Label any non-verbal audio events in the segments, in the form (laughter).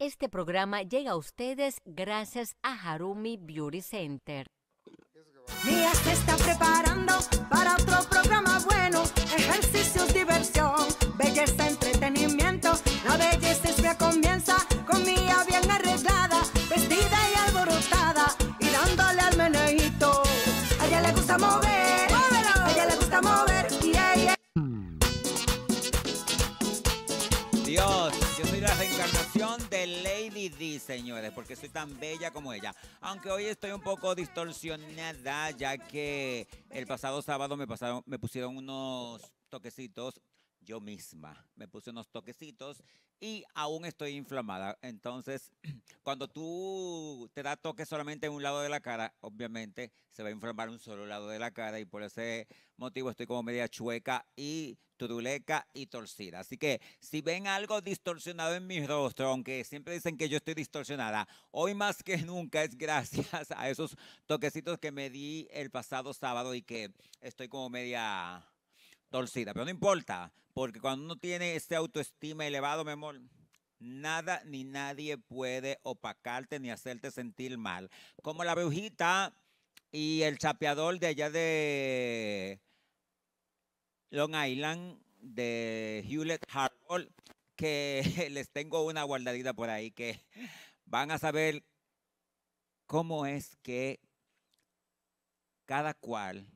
Este programa llega a ustedes gracias a Harumi Beauty Center. Díaz se está preparando para otro programa bueno. Ejercicios, diversión, belleza, entretenimiento. La belleza es comienza con mi señores, porque soy tan bella como ella. Aunque hoy estoy un poco distorsionada, ya que el pasado sábado me, pasaron, me pusieron unos toquecitos yo misma. Me puse unos toquecitos y aún estoy inflamada. Entonces, (clears throat) cuando tú te da toque solamente en un lado de la cara, obviamente se va a inflamar un solo lado de la cara y por ese motivo estoy como media chueca y tuduleca y torcida. Así que si ven algo distorsionado en mi rostro, aunque siempre dicen que yo estoy distorsionada, hoy más que (laughs) nunca es gracias a esos toquecitos que me di el pasado sábado y que estoy como media torcida. Pero no importa, porque cuando uno tiene ese autoestima elevado, mi amor, nada ni nadie puede opacarte ni hacerte sentir mal. Como la brujita y el chapeador de allá de Long Island de Hewlett hartwell que (laughs) les tengo una guardadita por ahí, que (laughs) van a saber cómo es que cada cual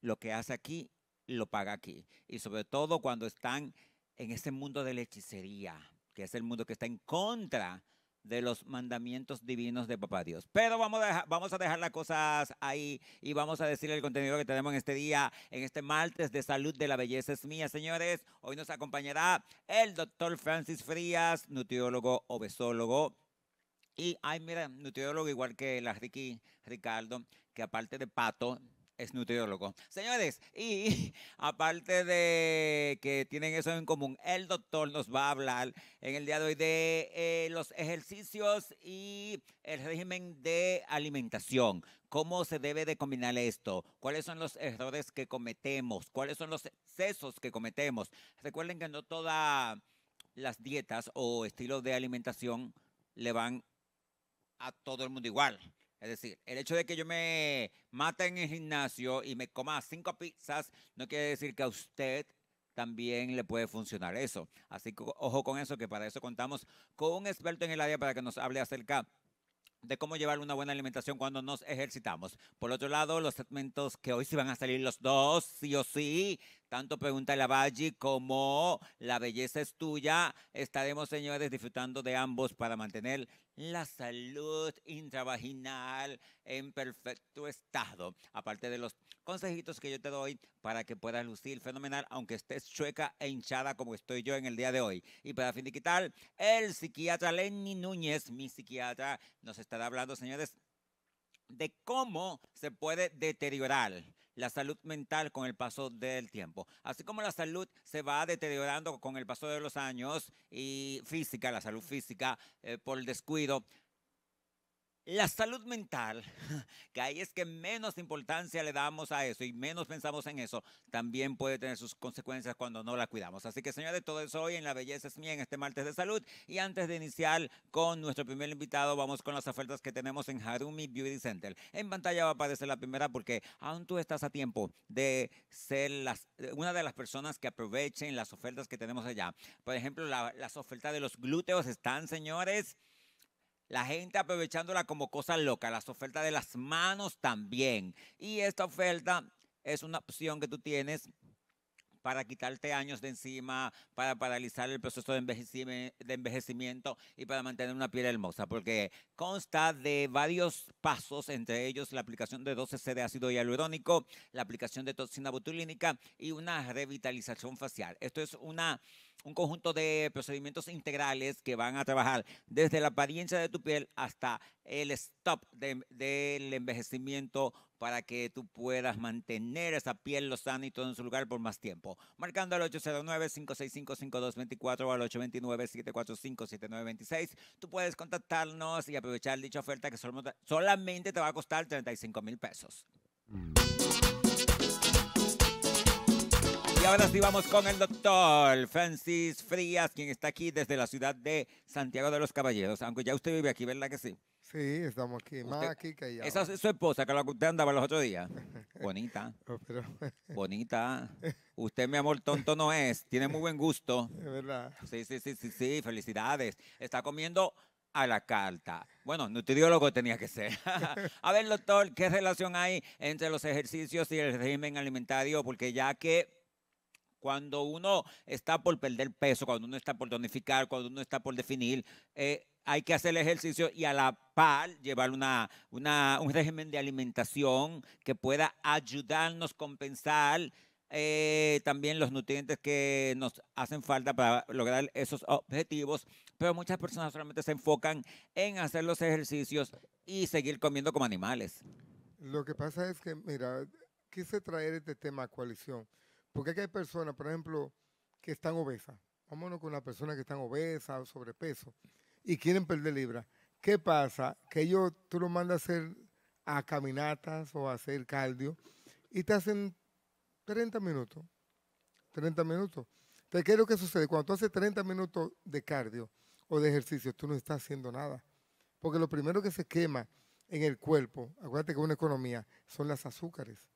lo que hace aquí lo paga aquí. Y sobre todo cuando están en ese mundo de la hechicería, que es el mundo que está en contra de los mandamientos divinos de Papá Dios. Pero vamos a, dejar, vamos a dejar las cosas ahí y vamos a decir el contenido que tenemos en este día, en este martes de salud de la belleza es mía, señores. Hoy nos acompañará el doctor Francis Frías, nutriólogo, obesólogo. Y, ay, mira, nutriólogo igual que la Ricky Ricardo, que aparte de pato, es nutriólogo. Señores, y (laughs) aparte de que tienen eso en común, el doctor nos va a hablar en el día de hoy de eh, los ejercicios y el régimen de alimentación. ¿Cómo se debe de combinar esto? ¿Cuáles son los errores que cometemos? ¿Cuáles son los excesos que cometemos? Recuerden que no todas las dietas o estilos de alimentación le van a todo el mundo igual. Es decir, el hecho de que yo me mate en el gimnasio y me coma cinco pizzas no quiere decir que a usted también le puede funcionar eso. Así que ojo con eso, que para eso contamos con un experto en el área para que nos hable acerca de cómo llevar una buena alimentación cuando nos ejercitamos. Por otro lado, los segmentos que hoy sí van a salir los dos, sí o sí, tanto pregunta la Valle como la belleza es tuya. Estaremos, señores, disfrutando de ambos para mantener la salud intravaginal en perfecto estado. Aparte de los consejitos que yo te doy para que puedas lucir fenomenal, aunque estés chueca e hinchada como estoy yo en el día de hoy. Y para fin de el psiquiatra Lenny Núñez, mi psiquiatra, nos estará hablando, señores, de cómo se puede deteriorar la salud mental con el paso del tiempo. Así como la salud se va deteriorando con el paso de los años y física, la salud física eh, por el descuido, la salud mental, que ahí es que menos importancia le damos a eso y menos pensamos en eso, también puede tener sus consecuencias cuando no la cuidamos. Así que señores, todo eso hoy en La Belleza es Mía en este martes de salud. Y antes de iniciar con nuestro primer invitado, vamos con las ofertas que tenemos en Harumi Beauty Center. En pantalla va a aparecer la primera porque aún tú estás a tiempo de ser las, una de las personas que aprovechen las ofertas que tenemos allá. Por ejemplo, las ofertas de los glúteos están, señores la gente aprovechándola como cosa loca, las ofertas de las manos también. Y esta oferta es una opción que tú tienes para quitarte años de encima, para paralizar el proceso de envejecimiento, y para mantener una piel hermosa, porque consta de varios pasos, entre ellos la aplicación de 12C de ácido hialurónico, la aplicación de toxina botulínica y una revitalización facial. Esto es una un conjunto de procedimientos integrales que van a trabajar desde la apariencia de tu piel hasta el stop del envejecimiento para que tú puedas mantener esa piel lo sana y todo en su lugar por más tiempo. Marcando al 809-565-5224 o al 829-745-7926, tú puedes contactarnos y aprovechar dicha oferta que solamente te va a costar 35 mil pesos. Mm. Y ahora sí vamos con el doctor Francis Frías, quien está aquí desde la ciudad de Santiago de los Caballeros. Aunque ya usted vive aquí, ¿verdad que sí? Sí, estamos aquí, más aquí que allá. Esa es su esposa que la que usted andaba los otros días. (laughs) Bonita. Oh, (laughs) Bonita. Usted, mi amor, tonto no es. Tiene muy buen gusto. Es verdad. Sí, sí, sí, sí, sí. Felicidades. Está comiendo a la carta. Bueno, nutriólogo tenía que ser. (laughs) a ver, doctor, ¿qué relación hay entre los ejercicios y el régimen alimentario? Porque ya que cuando uno está por perder peso, cuando uno está por tonificar, cuando uno está por definir, eh, hay que hacer el ejercicio y a la par llevar un régimen de alimentación que pueda ayudarnos a compensar eh, también los nutrientes que nos hacen falta para lograr esos objetivos, pero muchas personas solamente se enfocan en hacer los ejercicios y seguir comiendo como animales. Lo que pasa es que, mira, quise traer este tema a coalición porque aquí hay personas, por ejemplo, que están obesas. Vámonos con las personas que están obesas o sobrepeso y quieren perder libras. ¿Qué pasa? Que ellos, tú los mandas a hacer a caminatas o a hacer cardio y te hacen 30 minutos. 30 minutos. Te ¿qué es lo que sucede? Cuando tú haces 30 minutos de cardio o de ejercicio, tú no estás haciendo nada. Porque lo primero que se quema en el cuerpo, acuérdate que una economía, son las azúcares.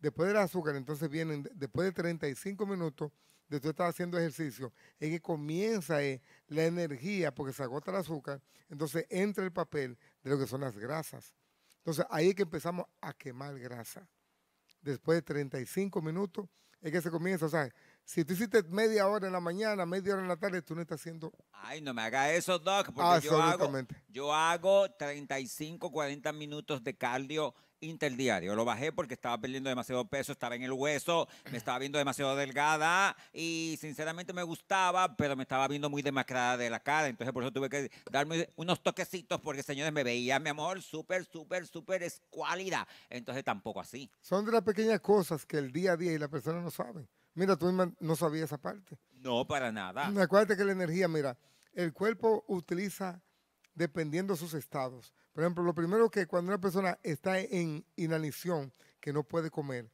Después del azúcar, entonces vienen, después de 35 minutos de tú estás haciendo ejercicio, es que comienza eh, la energía porque se agota el azúcar, entonces entra el papel de lo que son las grasas. Entonces ahí es que empezamos a quemar grasa. Después de 35 minutos es que se comienza, o sea, si tú hiciste media hora en la mañana, media hora en la tarde, tú no estás haciendo... Ay, no me haga eso, Doc, porque yo hago, yo hago 35, 40 minutos de cardio interdiario. Lo bajé porque estaba perdiendo demasiado peso, estaba en el hueso, me (laughs) estaba viendo demasiado delgada y sinceramente me gustaba, pero me estaba viendo muy demacrada de la cara. Entonces por eso tuve que darme unos toquecitos porque, señores, me veía, mi amor, súper, súper, súper escuálida. Entonces tampoco así. Son de las pequeñas cosas que el día a día y la persona no sabe. Mira, tú no sabías esa parte. No, para nada. Acuérdate que la energía, mira, el cuerpo utiliza dependiendo sus estados. Por ejemplo, lo primero que cuando una persona está en inanición, que no puede comer,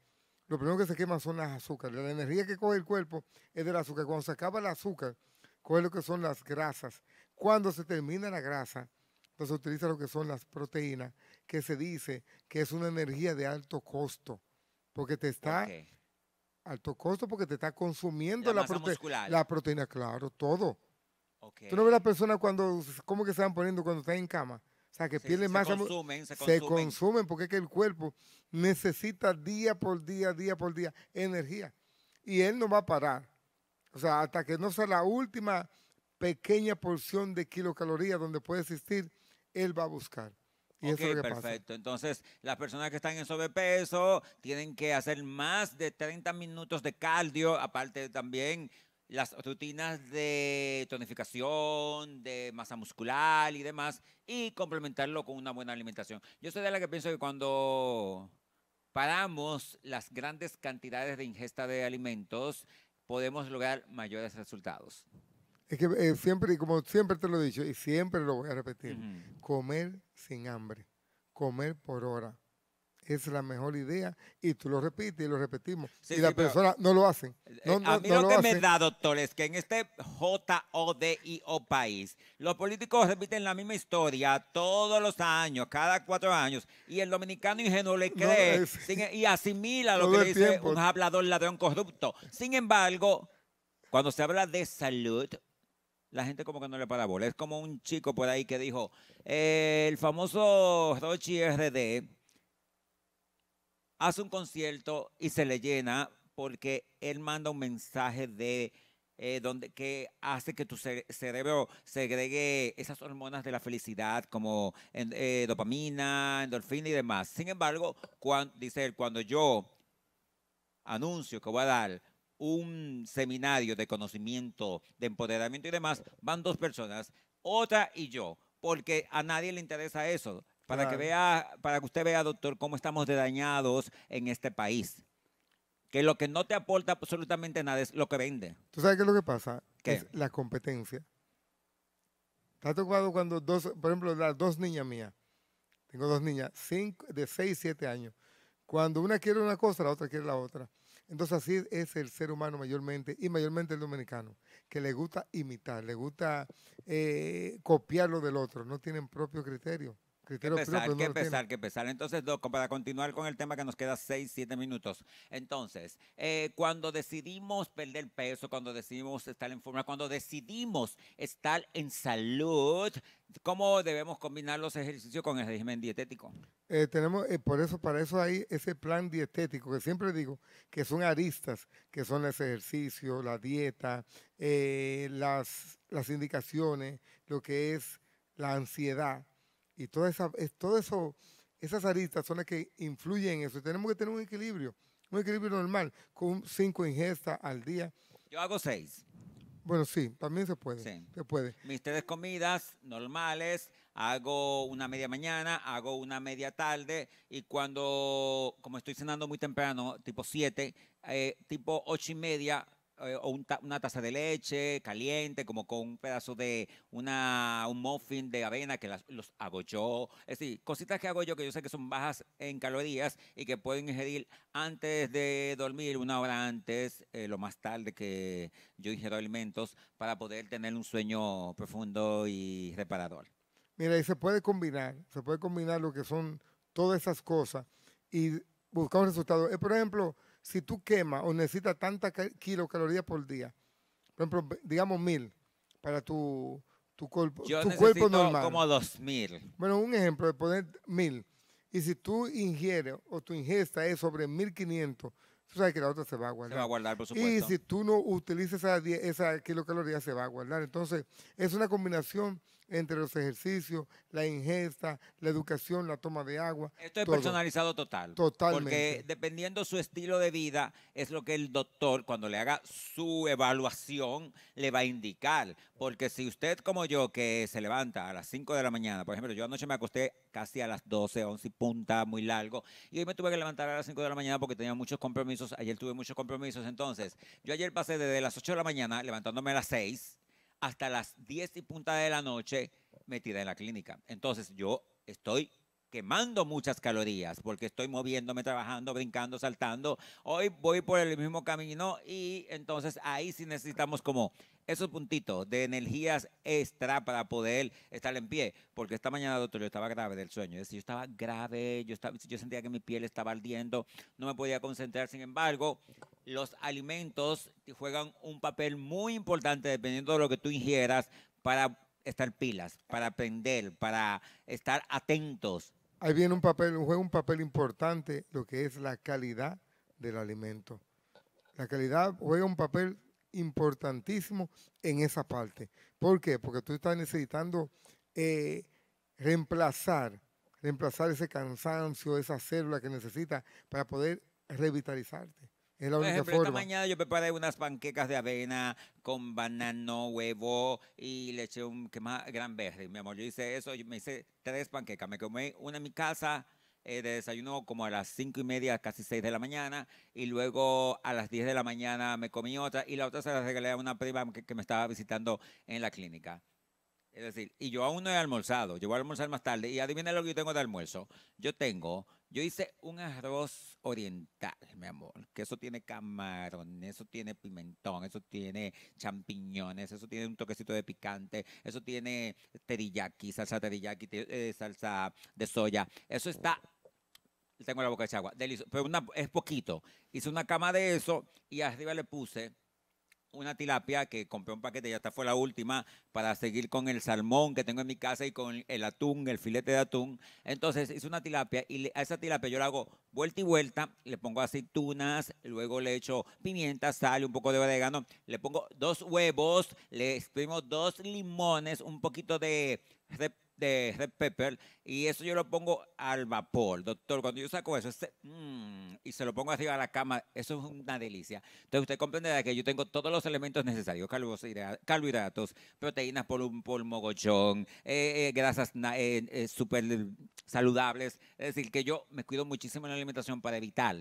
lo primero que se quema son las azúcares. La energía que coge el cuerpo es del azúcar. Cuando se acaba el azúcar, coge lo que son las grasas. Cuando se termina la grasa, entonces pues utiliza lo que son las proteínas, que se dice que es una energía de alto costo, porque te está... Alto costo porque te está consumiendo la, la, proteína, claro, todo. Tú no ves a la persona cuando, ¿cómo que se van poniendo cuando está en cama? O sea, que sí, pierden se Consumen, se consumen. Se consumen porque es que el cuerpo necesita día por día, día por día, energía. Y él no va a parar. O sea, hasta que no sea la última pequeña porción de kilocalorías donde puede existir, él va a buscar. Y eso es lo que perfecto. Entonces, las personas que están en sobrepeso tienen que hacer más de 30 minutos de cardio, aparte también las rutinas de tonificación, de masa muscular y demás, y complementarlo con una buena alimentación. Yo soy de la que pienso que cuando paramos las grandes cantidades de ingesta de alimentos, podemos lograr mayores resultados. Es que eh, siempre, y como siempre te lo he dicho, y siempre lo voy a repetir, comer sin hambre, comer por hora es la mejor idea y tú lo repites y lo repetimos y las personas no lo hacen. Eh, eh, a mí lo, que me da, doctor, es que en este J-O-D-I-O país, los políticos repiten la misma historia todos los años, cada cuatro años, y el dominicano ingenuo le cree eh, e, y asimila lo que dice un hablador ladrón corrupto. Sin embargo, cuando se habla de salud, la gente como que no le para bola. Es como un chico por ahí que dijo, el famoso Rochi RD, hace un concierto y se le llena porque él manda un mensaje de eh, donde, que hace que tu cerebro segregue esas hormonas de la felicidad como eh, dopamina, endorfina y demás. Sin embargo, dice él, cuando yo anuncio que voy a dar un seminario de conocimiento, de empoderamiento y demás, van dos personas, otra y yo, porque a nadie le interesa eso. Para que vea, para que usted vea, doctor, cómo estamos de dañados en este país. Que lo que no te aporta absolutamente nada es lo que vende. ¿Tú sabes qué es lo que pasa? ¿Qué? Es la competencia. ¿Estás tocado cuando dos, por ejemplo, las dos niñas mías, tengo dos niñas, de 6, 7 años, cuando una quiere una cosa, la otra quiere la otra. Entonces así es el ser humano mayormente, y mayormente el dominicano, que le gusta imitar, le gusta eh, copiar lo del otro, no tienen propio criterio. Que qué pesar, que pesar, Entonces, Doc, para continuar con el tema que nos queda seis, siete minutos. Entonces, eh, cuando decidimos perder peso, cuando decidimos estar en forma, cuando decidimos estar en salud, ¿cómo debemos combinar los ejercicios con el régimen dietético? Eh, tenemos, eh, por eso, para eso hay ese plan dietético, que siempre digo que son aristas, que son el ejercicio la dieta, las, las indicaciones, lo que es la ansiedad y todas esas, todo eso, esas aristas son las que influyen en eso. Tenemos que tener un equilibrio, un equilibrio normal, con cinco ingestas al día. Yo hago seis. Bueno, sí, también se puede. Se puede. Mis tres comidas normales, hago una media mañana, hago una media tarde y cuando, como estoy cenando muy temprano, tipo siete, eh, tipo ocho y media, eh, o una taza de leche caliente, como con un pedazo de una, un muffin de avena que los hago yo. Es decir, cositas que hago yo que yo sé que son bajas en calorías y que pueden ingerir antes de dormir, una hora antes, eh, lo más tarde que yo ingiero alimentos, para poder tener un sueño profundo y reparador. Mira, y se puede combinar, se puede combinar lo que son todas esas cosas y buscar un resultado. Eh, por ejemplo, si tú quemas o necesitas tantas kilocalorías por día, por ejemplo, digamos mil para tu, tu, cuerpo, Yo tu cuerpo normal. como dos mil. Bueno, un ejemplo de poner mil. Y si tú ingieres o tu ingesta es sobre 1500, tú sabes que la otra se va a guardar. Se va a guardar, por supuesto. Y si tú no utilizas esa, esa kilocaloría, se va a guardar. Entonces, es una combinación entre los ejercicios, la ingesta, la educación, la toma de agua. Esto es personalizado total. Totalmente. Porque dependiendo su estilo de vida, es lo que el doctor, cuando le haga su evaluación, le va a indicar. Porque si usted, como yo, que se levanta a las 5 de la mañana, por ejemplo, yo anoche me acosté casi a las 12, 11 y punta, muy largo, y hoy me tuve que levantar a las 5 de la mañana porque tenía muchos compromisos. Ayer tuve muchos compromisos. Entonces, yo ayer pasé desde las 8 de la mañana levantándome a las 6 hasta las 10 y punta de la noche metida en la clínica. Entonces yo estoy quemando muchas calorías porque estoy moviéndome, trabajando, brincando, saltando. Hoy voy por el mismo camino y entonces ahí sí necesitamos como esos puntitos de energías extra para poder estar en pie. Porque esta mañana, doctor, yo estaba grave del sueño. Es yo estaba grave, yo, estaba, yo sentía que mi piel estaba ardiendo, no me podía concentrar. Sin embargo, los alimentos juegan un papel muy importante dependiendo de lo que tú ingieras para estar pilas, para aprender, para estar atentos. Ahí viene un papel, juega un papel importante lo que es la calidad del alimento. La calidad juega un papel importantísimo en esa parte. ¿Por qué? Porque tú estás necesitando eh, reemplazar, reemplazar ese cansancio, esa célula que necesitas para poder revitalizarte esta mañana yo preparé unas panquecas de avena con banano, huevo y le eché un que más? gran verde. Mi amor, yo hice eso, yo me hice tres panquecas. Me comí una en mi casa eh, de desayuno como a las cinco y media, casi seis de la mañana. Y luego a las diez de la mañana me comí otra y la otra se la regalé a una prima que, que me estaba visitando en la clínica. Es decir, y yo aún no he almorzado, yo voy a almorzar más tarde. Y adivina lo que yo tengo de almuerzo. Yo tengo, yo hice un arroz oriental, mi amor, que eso tiene camarón, eso tiene pimentón, eso tiene champiñones, eso tiene un toquecito de picante, eso tiene teriyaki, salsa teriyaki, eh, salsa de soya, eso está tengo la boca de agua, delicioso, pero es poquito. Hice una cama de eso y arriba le puse una tilapia que compré un paquete, ya esta fue la última, para seguir con el salmón que tengo en mi casa y con el atún, el filete de atún. Entonces hice una tilapia y a esa tilapia yo la hago vuelta y vuelta, le pongo aceitunas, luego le echo pimienta, sal, un poco de orégano, le pongo dos huevos, le exprimo dos limones, un poquito de de red pepper y eso yo lo pongo al vapor, doctor. Cuando yo saco eso mm, y se lo pongo arriba a la cama, eso es una delicia. Entonces usted comprenderá que yo tengo todos los elementos necesarios, carbohidratos, proteínas por un por eh, eh, grasas super eh, súper saludables. Es decir, que yo me cuido muchísimo en la alimentación para evitar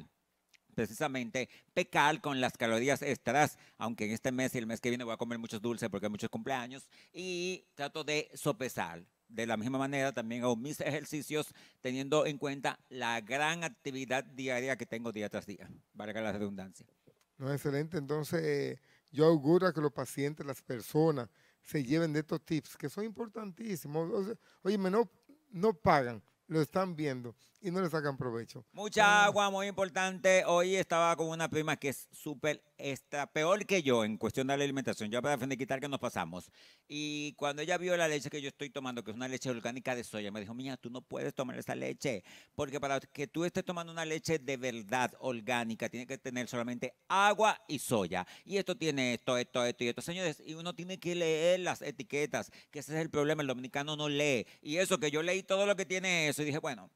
precisamente pecar con las calorías extras, aunque en este mes y el mes que viene voy a comer muchos dulces porque hay muchos cumpleaños, y trato de sopesar de la misma manera también hago mis ejercicios teniendo en cuenta la gran actividad diaria que tengo día tras día, valga la redundancia. No, excelente. Entonces, yo auguro que los pacientes, las personas, se lleven de estos tips que son importantísimos. oye, no, no pagan, lo están viendo y no le sacan provecho. Mucha agua, muy importante. Hoy estaba con una prima que es súper está peor que yo en cuestión de la alimentación. Yo para quitar que nos pasamos. Y cuando ella vio la leche que yo estoy tomando, que es una leche orgánica de soya, me dijo, mía, tú no puedes tomar esa leche, porque para que tú estés tomando una leche de verdad orgánica, tiene que tener solamente agua y soya. Y esto tiene esto, esto, esto y esto. Señores, y uno tiene que leer las etiquetas, que ese es el problema, el dominicano no lee. Y eso que yo leí todo lo que tiene eso y dije, bueno,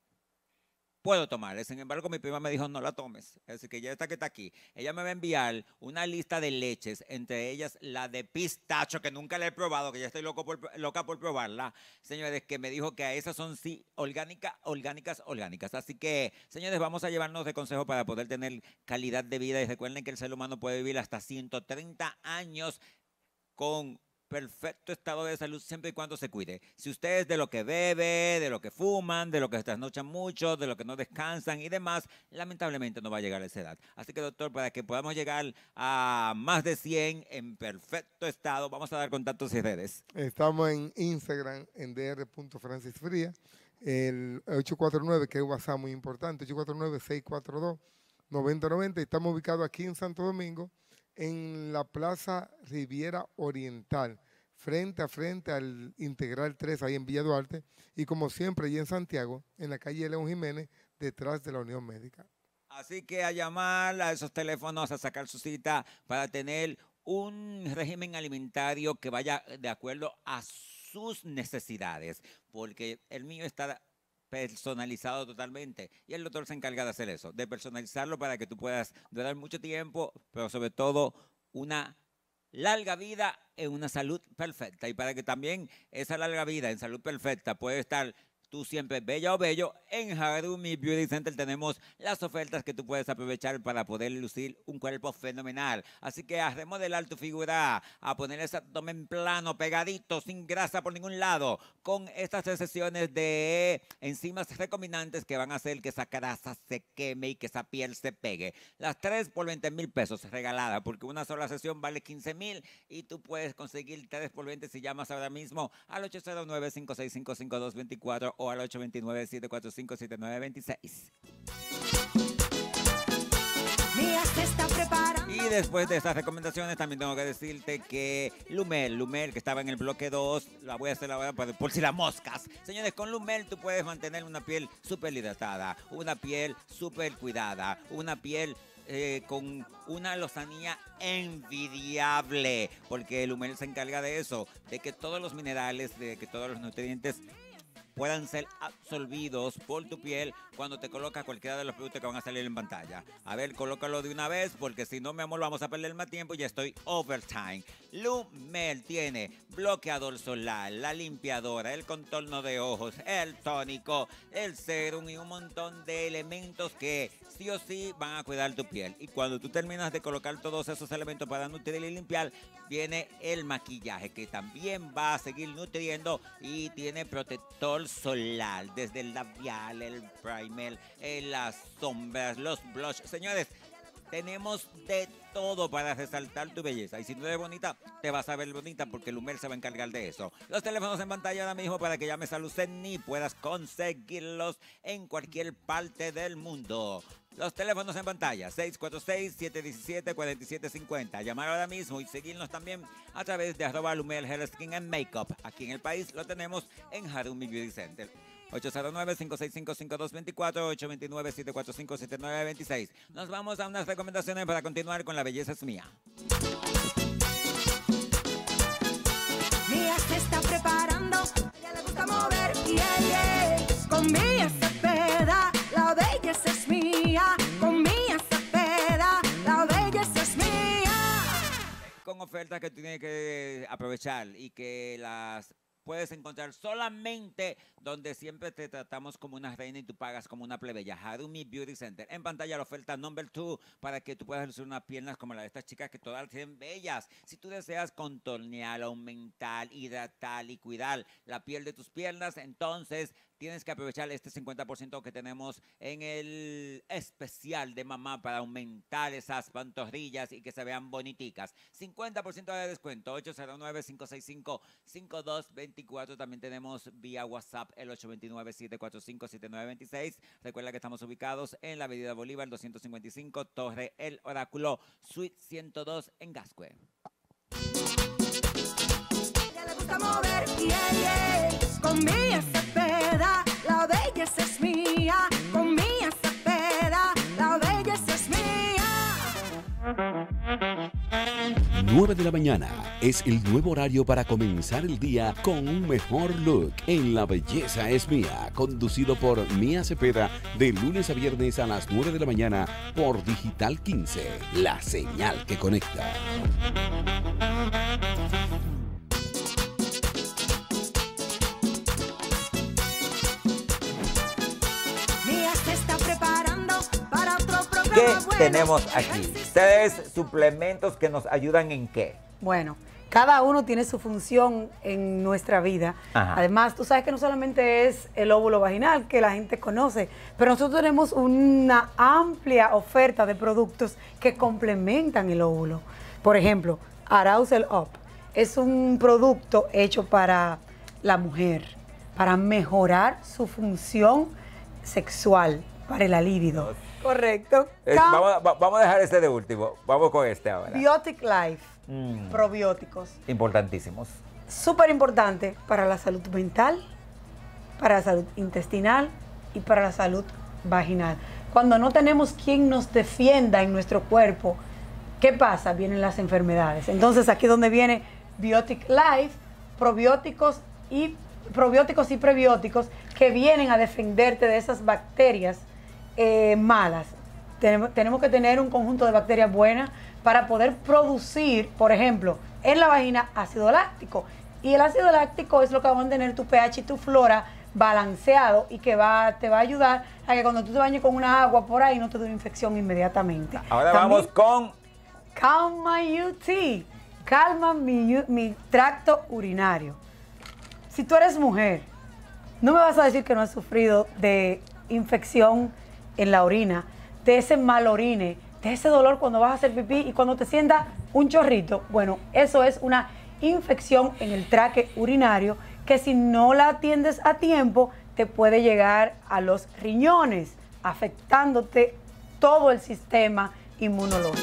puedo tomar. Sin embargo, mi prima me dijo, no la tomes. Así que ya está que está aquí. Ella me va a enviar una lista de leches, entre ellas la de pistacho, que nunca la he probado, que ya estoy loco loca por probarla. Señores, que me dijo que a esas son sí orgánicas, orgánicas, orgánicas. Así que, señores, vamos a llevarnos de consejo para poder tener calidad de vida. Y recuerden que el ser humano puede vivir hasta 130 años con perfecto estado de salud siempre y cuando se cuide. Si ustedes de lo que bebe, de lo que fuman, de lo que trasnochan mucho, de lo que no descansan y demás, lamentablemente no va a llegar a esa edad. Así que doctor, para que podamos llegar a más de 100 en perfecto estado, vamos a dar contactos y redes. Estamos en Instagram, en dr.francisfría, el 849, que es un WhatsApp muy importante, 849-642-9090. Estamos ubicados aquí en Santo Domingo en la Plaza Riviera Oriental, frente a frente al Integral 3, ahí en Villa Duarte, y como siempre, allí en Santiago, en la calle León Jiménez, detrás de la Unión Médica. Así que a llamar a esos teléfonos, a sacar su cita para tener un régimen alimentario que vaya de acuerdo a sus necesidades, porque el mío está personalizado totalmente. Y el doctor se encarga de hacer eso, de personalizarlo para que tú puedas durar mucho tiempo, pero sobre todo una larga vida en una salud perfecta. Y para que también esa larga vida en salud perfecta pueda estar Tú siempre bella o bello, en Harumi Beauty Center tenemos las ofertas que tú puedes aprovechar para poder lucir un cuerpo fenomenal. Así que a remodelar tu figura, a poner ese abdomen plano, pegadito, sin grasa por ningún lado, con estas sesiones de enzimas recombinantes que van a hacer que esa grasa se queme y que esa piel se pegue. Las tres por 20 mil pesos regaladas, porque una sola sesión vale 15 mil y tú puedes conseguir tres por 20 si llamas ahora mismo al 809 565 o al 829-745-7926. Y después de estas recomendaciones también tengo que decirte que Lumel, Lumel que estaba en el bloque 2, la voy a hacer ahora por, por si las moscas. Señores, con Lumel tú puedes mantener una piel súper hidratada, una piel súper cuidada, una piel eh, con una lozanía envidiable, porque Lumel se encarga de eso, de que todos los minerales, de que todos los nutrientes puedan ser absorbidos por tu piel cuando te colocas cualquiera de los productos que van a salir en pantalla. A ver, colócalo de una vez porque si no, mi amor, vamos a perder más tiempo y ya estoy overtime. Lumel tiene bloqueador solar, la limpiadora, el contorno de ojos, el tónico, el serum y un montón de elementos que sí o sí van a cuidar tu piel. Y cuando tú terminas de colocar todos esos elementos para nutrir y limpiar, viene el maquillaje que también va a seguir nutriendo y tiene protector solar, desde el labial, el primer, eh, las sombras, los blush. Señores, tenemos de todo para resaltar tu belleza. Y si no eres bonita, te vas a ver bonita porque Lumel se va a encargar de eso. Los teléfonos en pantalla ahora mismo para que ya me saluden y puedas conseguirlos en cualquier parte del mundo. Los teléfonos en pantalla, 646-717-4750. Llamar ahora mismo y seguirnos también a través de arroba Lumel Hair Skin and Makeup. Aquí en el país lo tenemos en Harumi Beauty Center. 809-565-5224, 829-745-7926. Nos vamos a unas recomendaciones para continuar con La Belleza es Mía. Mía se está preparando, ya le gusta mover. con ofertas que tú tienes que aprovechar y que las puedes encontrar solamente donde siempre te tratamos como una reina y tú pagas como una plebeya. Harumi Beauty Center. En pantalla la oferta number 2 para que tú puedas hacer unas piernas como la de estas chicas que todas tienen bellas. Si tú deseas contornear, aumentar, hidratar y cuidar la piel de tus piernas, entonces tienes que aprovechar este 50% que tenemos en el especial de mamá para aumentar esas pantorrillas y que se vean boniticas. 50% de descuento, 809 565 5220 también tenemos vía WhatsApp el 829-745-7926. Recuerda que estamos ubicados en la Avenida Bolívar 255, Torre El Oráculo, Suite 102 en Gascue. la belleza es mía. 9 de la mañana es el nuevo horario para comenzar el día con un mejor look en La Belleza es Mía, conducido por Mía Cepeda de lunes a viernes a las 9 de la mañana por Digital 15, la señal que conecta. ¿Qué tenemos aquí? Tres suplementos que nos ayudan en qué? Bueno, cada uno tiene su función en nuestra vida. Además, tú sabes que no solamente es el óvulo vaginal que la gente conoce, pero nosotros tenemos una amplia oferta de productos que complementan el óvulo. Por ejemplo, Arousal Up es un producto hecho para la mujer, para mejorar su función sexual, para el alívido. Oh, Correcto. Eh, vamos, a, dejar este de último. Vamos con este ahora. Biotic Life. Mm. Probióticos. Importantísimos. Súper importante para la salud mental, para la salud intestinal y para la salud vaginal. Cuando no tenemos quien nos defienda en nuestro cuerpo, ¿qué pasa? Vienen las enfermedades. Entonces aquí es donde viene Biotic Life, probióticos y probióticos y prebióticos que vienen a defenderte de esas bacterias eh, malas, tenemos, tenemos que tener un conjunto de bacterias buenas para poder producir, por ejemplo, en la vagina ácido láctico. Y el ácido láctico es lo que va a mantener tu pH y tu flora balanceado y que va, te va a ayudar a que cuando tú te bañes con una agua por ahí no te dé una infección inmediatamente. Ahora vamos con... Calma UT. Calma mi tracto urinario. Si tú eres mujer, no me vas a decir que no has sufrido de infección en la orina, de ese mal orine, de ese dolor cuando vas a hacer pipí y cuando te sienta un chorrito, bueno, eso es una infección en el traque urinario que si no la atiendes a tiempo te puede llegar a los riñones, afectándote todo el sistema inmunológico.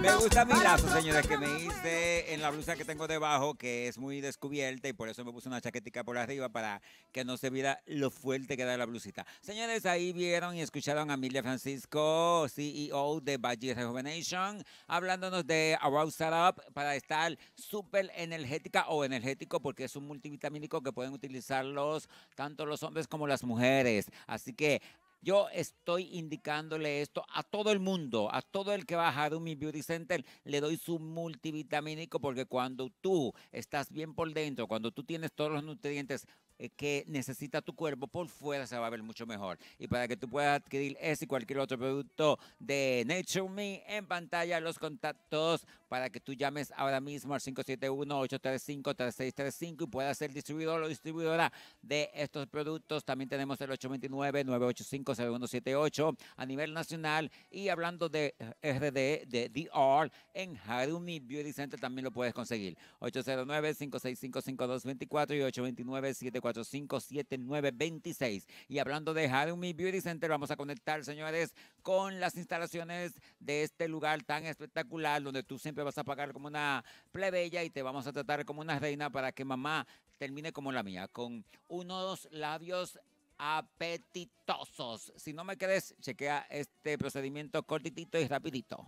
Me gusta mi lazo, señores, que me hice en la blusa que tengo debajo, que es muy descubierta y por eso me puse una chaquetica por arriba para que no se viera lo fuerte que da la blusita. Señores, ahí vieron y escucharon a Emilia Francisco, CEO de Budget Rejuvenation, hablándonos de Arouse Up para estar súper energética o energético porque es un multivitamínico que pueden los tanto los hombres como las mujeres. Así que yo estoy indicándole esto a todo el mundo, a todo el que va a Harumi Beauty Center, le doy su multivitamínico porque cuando tú estás bien por dentro, cuando tú tienes todos los nutrientes eh, que necesita tu cuerpo por fuera se va a ver mucho mejor. Y para que tú puedas adquirir ese y cualquier otro producto de Nature Me, en pantalla los contactos para que tú llames ahora mismo al 571-835-3635 y puedas ser distribuidor o distribuidora de estos productos. También tenemos el 829-985-0178 a nivel nacional. Y hablando de RD, de DR, en Harumi Beauty Center también lo puedes conseguir. 809-565-5224 y 829 744 siete Y hablando de Harumi Beauty Center, vamos a conectar, señores, con las instalaciones de este lugar tan espectacular, donde tú siempre vas a pagar como una plebeya y te vamos a tratar como una reina para que mamá termine como la mía, con unos labios apetitosos. Si no me crees, chequea este procedimiento cortitito y rapidito.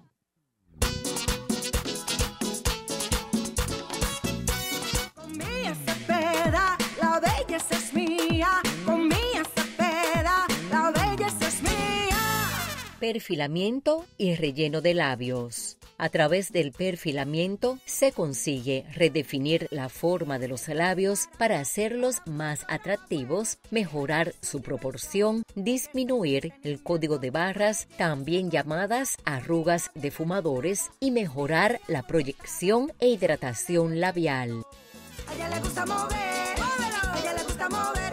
espera la belleza es mía, con mi la belleza es mía. Perfilamiento y relleno de labios. A través del perfilamiento se consigue redefinir la forma de los labios para hacerlos más atractivos, mejorar su proporción, disminuir el código de barras, también llamadas arrugas de fumadores, y mejorar la proyección e hidratación labial. le gusta que le gusta mover.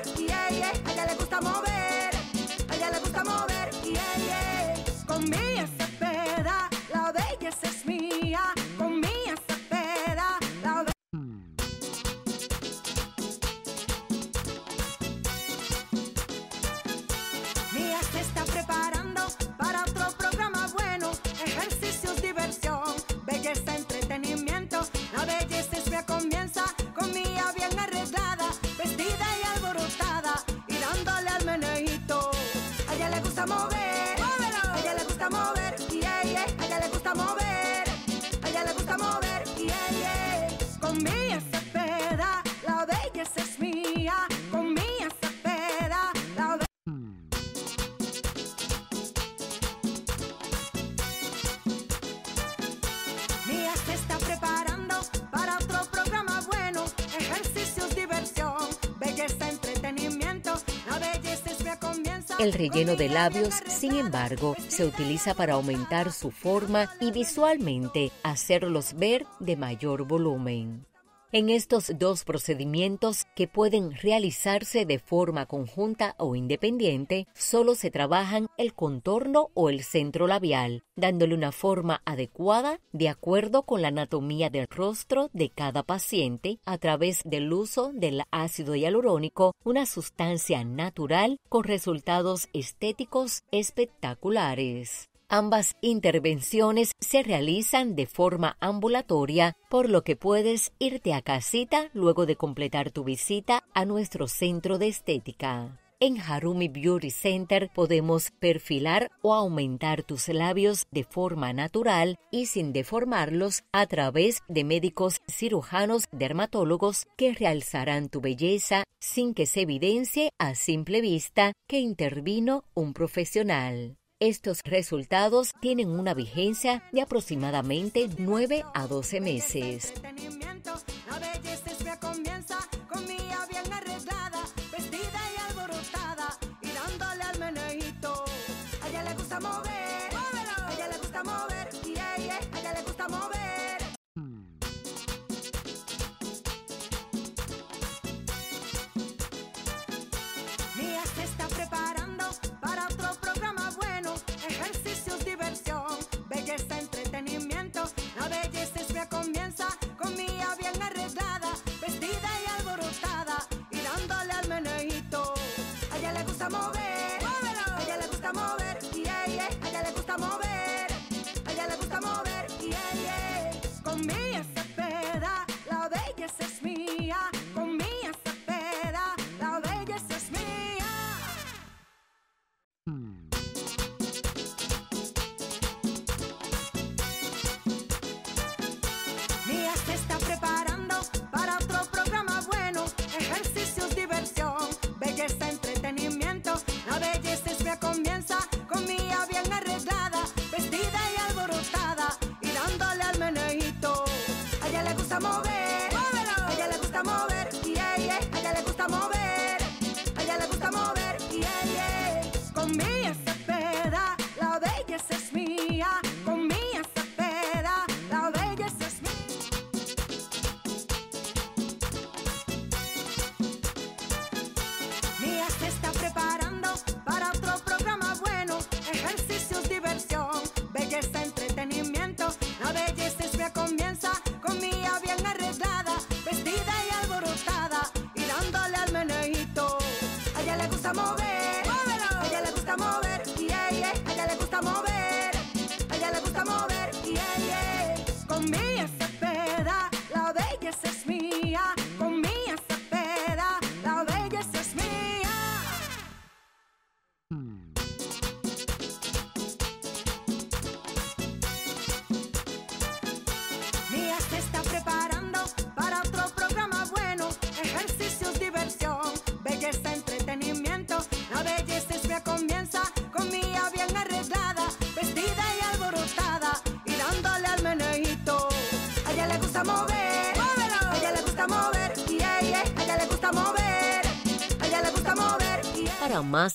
El relleno de labios, sin embargo, se utiliza para aumentar su forma y visualmente hacerlos ver de mayor volumen en estos dos procedimientos que pueden realizarse de forma conjunta o independiente, solo se trabajan el contorno o el centro labial, dándole una forma adecuada de acuerdo con la anatomía del rostro de cada paciente a través del uso del ácido hialurónico, una sustancia natural con resultados estéticos espectaculares. Ambas intervenciones se realizan de forma ambulatoria, por lo que puedes irte a casita luego de completar tu visita a nuestro centro de estética. En Harumi Beauty Center podemos perfilar o aumentar tus labios de forma natural y sin deformarlos a través de médicos cirujanos dermatólogos que realzarán tu belleza sin que se evidencie a simple vista que intervino un profesional. Estos resultados tienen una vigencia de aproximadamente 9 a 12 meses. y dándole le gusta mover.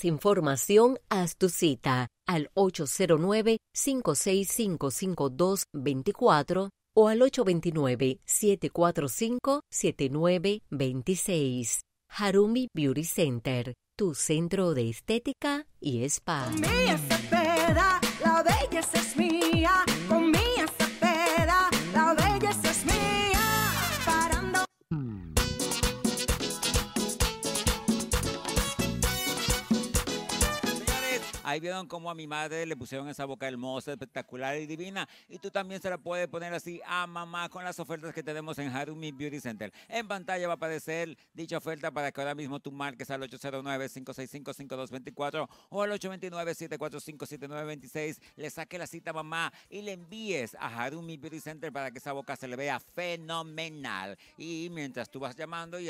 información, haz tu cita al 809 24 o al 829-745-7926. Harumi Beauty Center, tu centro de estética y spa. Ahí vieron cómo a mi madre le pusieron esa boca hermosa, espectacular y divina. Y tú también se la puedes poner así a mamá con las ofertas que tenemos en Harumi Beauty Center. En pantalla va a aparecer dicha oferta para que ahora mismo tú marques al 809-565-5224 o al 829-745-7926. Le saque la cita a mamá y le envíes a Harumi Beauty Center para que esa boca se le vea fenomenal. Y mientras tú vas llamando y,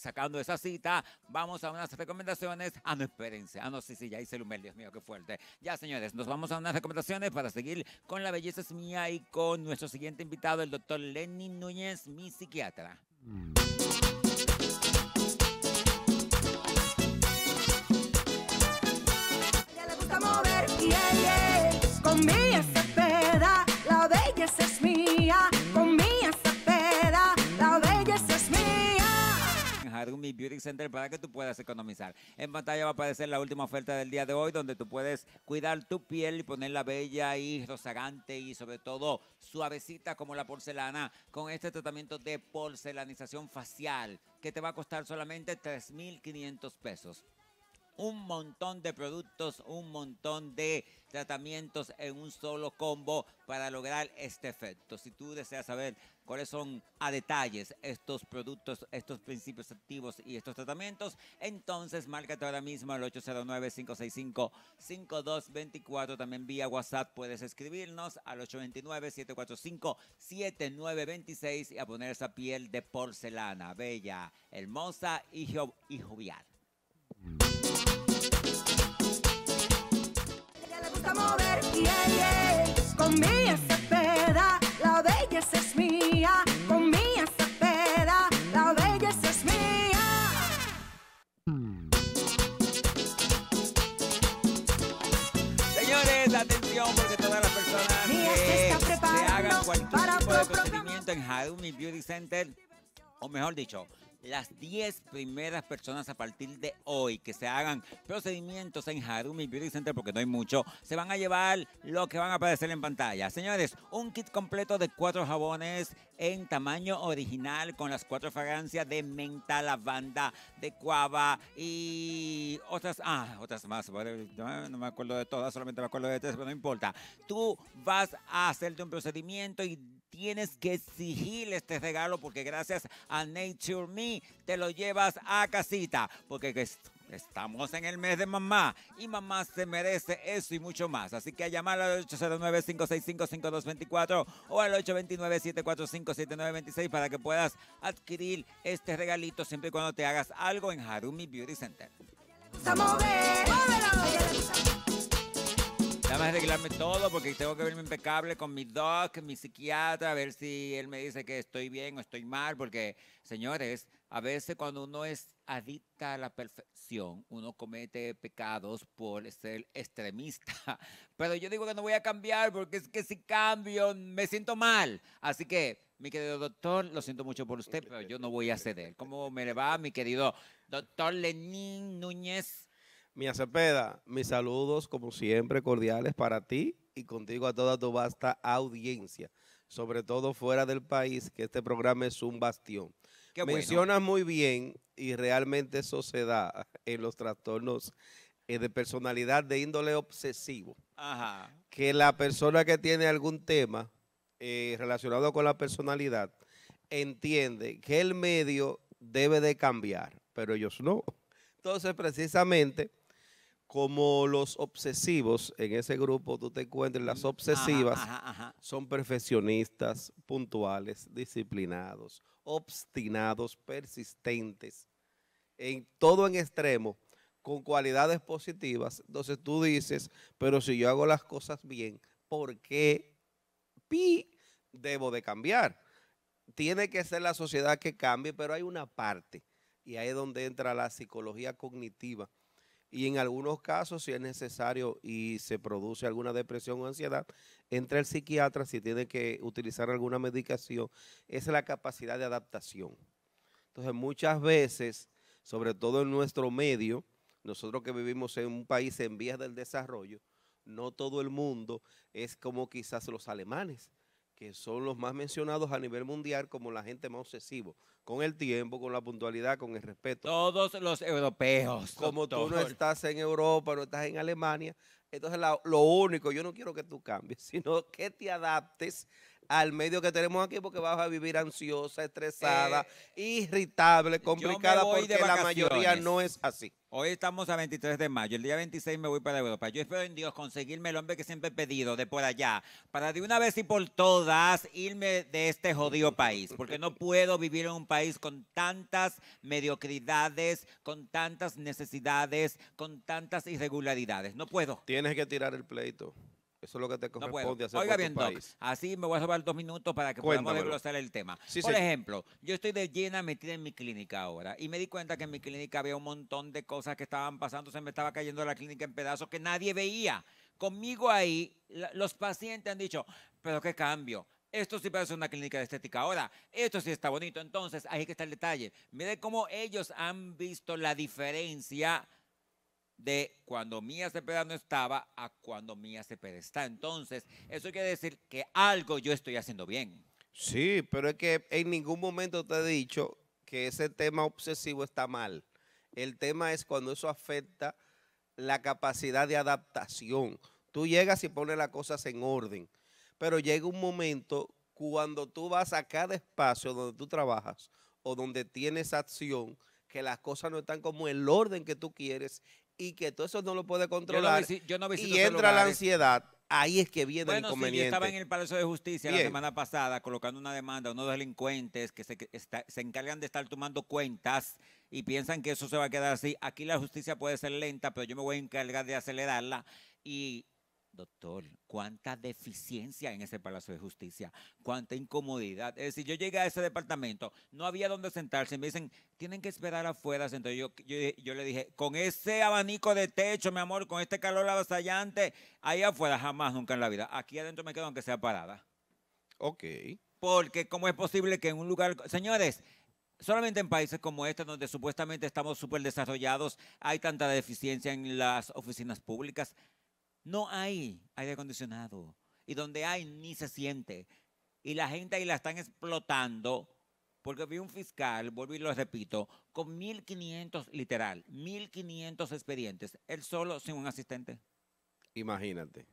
sacando esa cita, vamos a unas recomendaciones. Ah, no, espérense. Ah, no, sí, sí, ya hice el Dios mío fuerte. Ya, señores, nos vamos a unas recomendaciones para seguir con La Belleza es Mía y con nuestro siguiente invitado, el doctor Lenny Núñez, mi psiquiatra. Mm. en Beauty Center para que tú puedas economizar. En pantalla va a aparecer la última oferta del día de hoy donde tú puedes cuidar tu piel y ponerla bella y rozagante y sobre todo suavecita como la porcelana con este tratamiento de porcelanización facial que te va a costar solamente 3.500 pesos un montón de productos, un montón de tratamientos en un solo combo para lograr este efecto. Si tú deseas saber cuáles son a detalles estos productos, estos principios activos y estos tratamientos, entonces márcate ahora mismo al 809-565-5224. También vía WhatsApp puedes escribirnos al 829-745-7926 y a poner esa piel de porcelana, bella, hermosa y, y jovial. gusta la belleza es mía, con mi peda, la belleza es mía. Señores, atención porque todas las personas que se hagan cualquier tipo de procedimiento en Harumi Beauty Center, o mejor dicho, las 10 primeras personas a partir de hoy que se hagan procedimientos en Harumi Beauty Center, porque no hay mucho, se van a llevar lo que van a aparecer en pantalla. Señores, un kit completo de cuatro jabones en tamaño original con las cuatro fragancias de menta, lavanda, de cuava y otras, ah, otras más. No, no me acuerdo de todas, solamente me acuerdo de tres, pero no importa. Tú vas a hacerte un procedimiento y tienes que exigir este regalo porque gracias a Nature Me te lo llevas a casita. Porque Estamos en el mes de mamá y mamá se merece eso y mucho más. Así que a llamar al 809-565-5224 o al 829-745-7926 para que puedas adquirir este regalito siempre y cuando te hagas algo en Harumi Beauty Center. Nada arreglarme todo porque tengo que verme impecable con mi doc, mi psiquiatra, a ver si él me dice que estoy bien o estoy mal, porque, señores, a veces cuando uno es adicta a la perfección, uno comete pecados por ser extremista. (laughs) Pero yo digo que no voy a cambiar porque es que si cambio me siento mal. Así que, mi querido doctor, lo siento mucho por usted, pero yo no voy a ceder. ¿Cómo me le va, mi querido doctor Lenín Núñez? Mi Acepeda, mis saludos como siempre cordiales para ti y contigo a toda tu vasta audiencia, sobre todo fuera del país, que este programa es un bastión. Funciona Mencionas muy bien y realmente eso se da en los trastornos eh, de personalidad de índole obsesivo. Que la persona que tiene algún tema eh, relacionado con la personalidad entiende que el medio debe de cambiar, pero ellos no. Entonces, precisamente, como los obsesivos, en ese grupo tú te encuentras, las obsesivas son perfeccionistas, puntuales, disciplinados, obstinados, persistentes, en todo en extremo, con cualidades positivas. Entonces tú dices, pero si yo hago las cosas bien, ¿por qué debo de cambiar? Tiene que ser la sociedad que cambie, pero hay una parte, y ahí es donde entra la psicología cognitiva y en algunos casos, si es necesario y se produce alguna depresión o ansiedad, entre el psiquiatra si tiene que utilizar alguna medicación, es la capacidad de adaptación. Entonces, muchas veces, sobre todo en nuestro medio, nosotros que vivimos en un país en vías del desarrollo, no todo el mundo es como quizás los alemanes, que son los más mencionados a nivel mundial como la gente más obsesivo, con el tiempo, con la puntualidad, con el respeto. Todos los europeos. Como tú no estás en Europa, no estás en Alemania, entonces lo único, yo no quiero que tú cambies, (laughs) sino que te adaptes al medio que tenemos aquí porque vas a vivir ansiosa, estresada, eh, irritable, complicada porque la mayoría no es así. Hoy estamos a 23 de mayo, el día 26 me voy para Europa. Yo espero en Dios conseguirme el hombre que siempre he pedido de por allá, para de una vez y por todas irme de este jodido país, porque no puedo vivir en un país con tantas mediocridades, con tantas necesidades, con tantas irregularidades. No puedo. Tienes que tirar el pleito. Eso es lo que te corresponde Oiga bien, así me voy a robar dos minutos para que podamos desglosar el tema. por ejemplo, yo estoy de llena metida en mi clínica ahora y me di cuenta que en mi clínica había un montón de cosas que estaban pasando, se me estaba cayendo la clínica en pedazos que nadie veía. Conmigo ahí, los pacientes han dicho, pero qué cambio. Esto sí parece una clínica de estética ahora. Esto sí está bonito. Entonces, ahí que está el detalle. Mire cómo ellos han visto la diferencia de cuando Mía Cepeda no estaba a cuando Mía Cepeda está. Entonces, eso quiere decir que algo yo estoy haciendo bien. Sí, pero es que en ningún momento te he dicho que ese tema obsesivo está mal. El tema es cuando eso afecta la capacidad de adaptación. Tú llegas y pones las cosas en orden, pero llega un momento cuando tú vas a cada espacio donde tú trabajas o donde tienes acción, que las cosas no están como el orden que tú quieres y que todo eso no lo puede controlar yo no y entra la ansiedad, ahí es que viene el inconveniente. Sí, yo estaba en el Palacio de Justicia la semana pasada colocando una demanda a unos delincuentes que se, se encargan de estar tomando cuentas y piensan que eso se va a quedar así. Aquí la justicia puede ser lenta, pero yo me voy a encargar de acelerarla y Doctor, cuánta deficiencia en ese Palacio de Justicia, cuánta incomodidad. Es decir, yo llegué a ese departamento, no había dónde sentarse, me dicen, tienen que esperar afuera. Entonces yo, yo, yo le dije, con ese abanico de techo, mi amor, con este calor avasallante, ahí afuera jamás, nunca en la vida. Aquí adentro me quedo aunque sea parada. Ok. Porque cómo es posible que en un lugar... Señores, Solamente en países como este, donde supuestamente estamos súper desarrollados, hay tanta deficiencia en las oficinas públicas. No hay aire acondicionado. Y donde hay, ni se siente. Y la gente ahí la están explotando. Porque vi un fiscal, vuelvo y lo repito, con 1.500, literal, 1.500 expedientes. Él solo sin un asistente. Imagínate.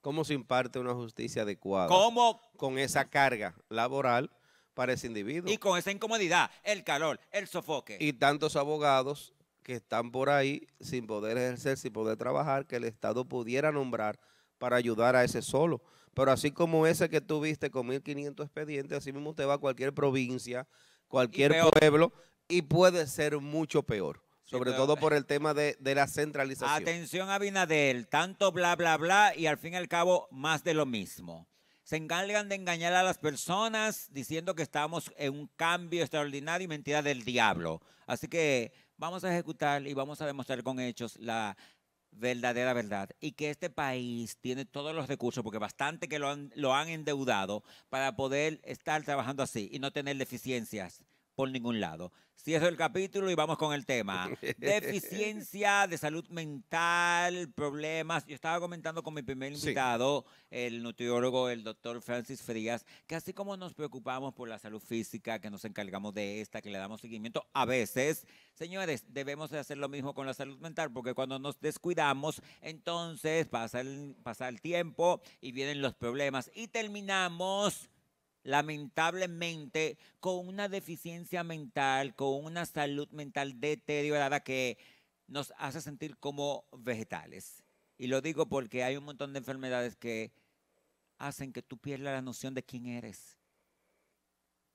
¿Cómo se imparte una justicia adecuada? ¿Cómo? Con esa carga laboral para ese individuo. Y con esa incomodidad, el calor, el sofoque. Y tantos abogados que están por ahí sin poder ejercer, sin poder trabajar, que el Estado pudiera nombrar para ayudar a ese solo. Pero así como ese que tuviste con 1.500 expedientes, así mismo te va a cualquier provincia, cualquier pueblo, y puede ser mucho peor. sobre todo por el tema de, de, la centralización. Atención Abinadel, tanto bla, bla, bla, y al fin y al cabo más de lo mismo. Se encargan de engañar a las personas diciendo que estamos en un cambio extraordinario y mentira del diablo. Así que vamos a ejecutar y vamos a demostrar con hechos la verdadera verdad y que este país tiene todos los recursos, porque bastante que lo han, lo han endeudado para poder estar trabajando así y no tener deficiencias por ningún lado. Cierro el capítulo y vamos con el tema. (laughs) Deficiencia de salud mental, problemas. Yo estaba comentando con mi primer invitado, el nutriólogo, el doctor Francis Frías, que así como nos preocupamos por la salud física, que nos encargamos de esta, que le damos seguimiento, a veces, señores, debemos de hacer lo mismo con la salud mental, porque cuando nos descuidamos, entonces pasa el, pasa el tiempo y vienen los problemas y terminamos lamentablemente, con una deficiencia mental, con una salud mental deteriorada que nos hace sentir como vegetales. Y lo digo porque hay un montón de enfermedades que hacen que tú pierdas la noción de quién eres.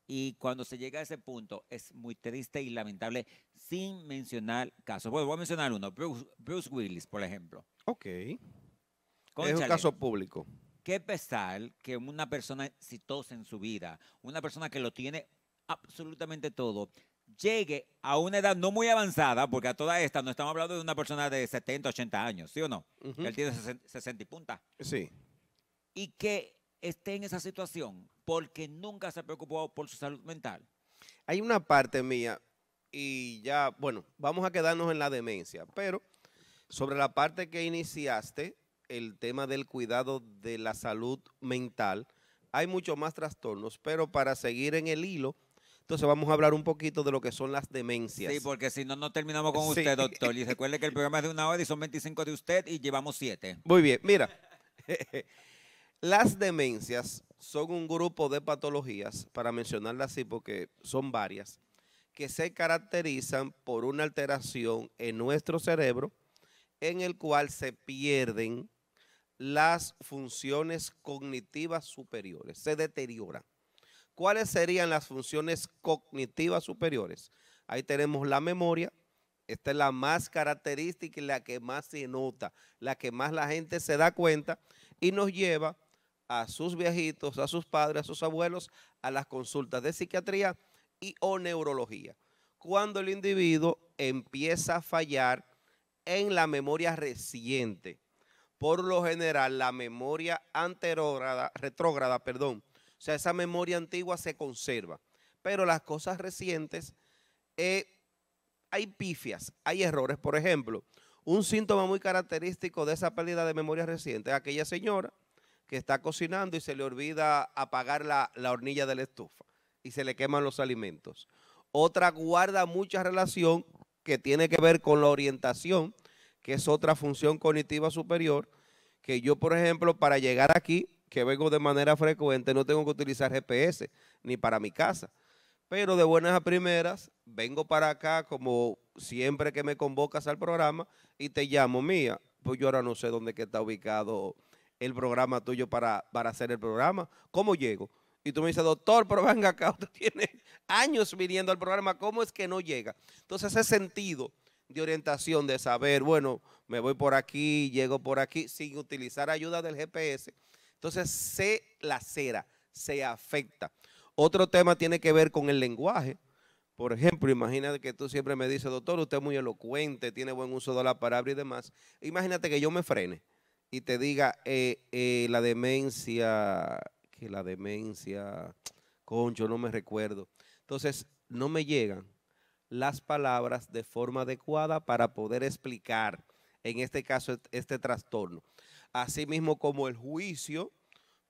Y cuando se llega a ese punto es muy triste y lamentable, sin mencionar casos. Bueno, voy a mencionar uno, Bruce, Willis, por ejemplo. Ok. es un caso público. Qué pesar que una persona exitosa en su vida, una persona que lo tiene absolutamente todo, llegue a una edad no muy avanzada, porque a toda esta no estamos hablando de una persona de 70, 80 años, ¿sí o no? Él tiene 60 y punta. Sí. Y que esté en esa situación porque nunca se ha preocupado por su salud mental. Hay una parte mía, y ya, bueno, vamos a quedarnos en la demencia, pero sobre la parte que iniciaste, el tema del cuidado de la salud mental, hay muchos más trastornos, pero para seguir en el hilo, entonces vamos a hablar un poquito de lo que son las demencias. Sí, porque si no, no terminamos con usted, doctor. Y (laughs) recuerde que el programa es de una hora y son 25 de usted y llevamos 7. Muy bien, mira. (laughs) las demencias son un grupo de patologías, para mencionarlas así porque son varias, que se caracterizan por una alteración en nuestro cerebro en el cual se pierden las funciones cognitivas superiores, se deterioran. ¿Cuáles serían las funciones cognitivas superiores? Ahí tenemos la memoria, esta es la más característica y la que más se nota, la que más la gente se da cuenta y nos lleva a sus viejitos, a sus padres, a sus abuelos, a las consultas de psiquiatría y o neurología. Cuando el individuo empieza a fallar en la memoria reciente, por lo general la memoria anterógrada, retrógrada, perdón, o sea, esa memoria antigua se conserva, pero las cosas recientes eh, hay pifias, hay errores. Por ejemplo, un síntoma muy característico de esa pérdida de memoria reciente es aquella señora que está cocinando y se le olvida apagar la, la hornilla de la estufa y se le queman los alimentos. Otra guarda mucha relación que tiene que ver con la orientación que es otra función cognitiva superior, que yo, por ejemplo, para llegar aquí, que vengo de manera frecuente, no tengo que utilizar GPS ni para mi casa. Pero de buenas a primeras, vengo para acá como siempre que me convocas al programa y te llamo, mía, pues yo ahora no sé dónde que está ubicado el programa tuyo para, para hacer el programa. ¿Cómo llego? Y tú me dices, doctor, pero venga acá, usted tiene (laughs) años viniendo al programa, ¿cómo es que no llega? Entonces, ese sentido de orientación, de saber, bueno, me voy por aquí, llego por aquí, sin utilizar ayuda del GPS. Entonces se lacera, se afecta. Otro tema tiene que ver con el lenguaje. Por ejemplo, imagínate que tú siempre me dices, doctor, usted es muy elocuente, tiene buen uso de la palabra y demás. Imagínate que yo me frene y te diga, eh, eh, la demencia, que la demencia, concho, no me recuerdo. Entonces, no me llegan las palabras de forma adecuada para poder explicar, en este caso, este trastorno. Asimismo como el juicio,